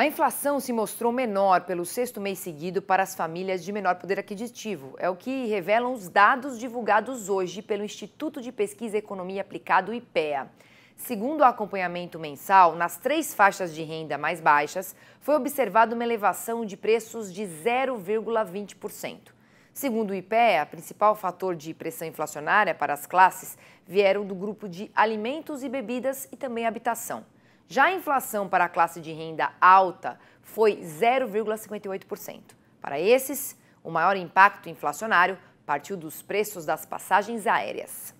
A inflação se mostrou menor pelo sexto mês seguido para as famílias de menor poder aquisitivo. É o que revelam os dados divulgados hoje pelo Instituto de Pesquisa e Economia Aplicado, IPEA. Segundo o acompanhamento mensal, nas três faixas de renda mais baixas, foi observada uma elevação de preços de 0,20%. Segundo o IPEA, principal fator de pressão inflacionária para as classes vieram do grupo de alimentos e bebidas e também habitação. Já a inflação para a classe de renda alta foi 0,58%. Para esses, o maior impacto inflacionário partiu dos preços das passagens aéreas.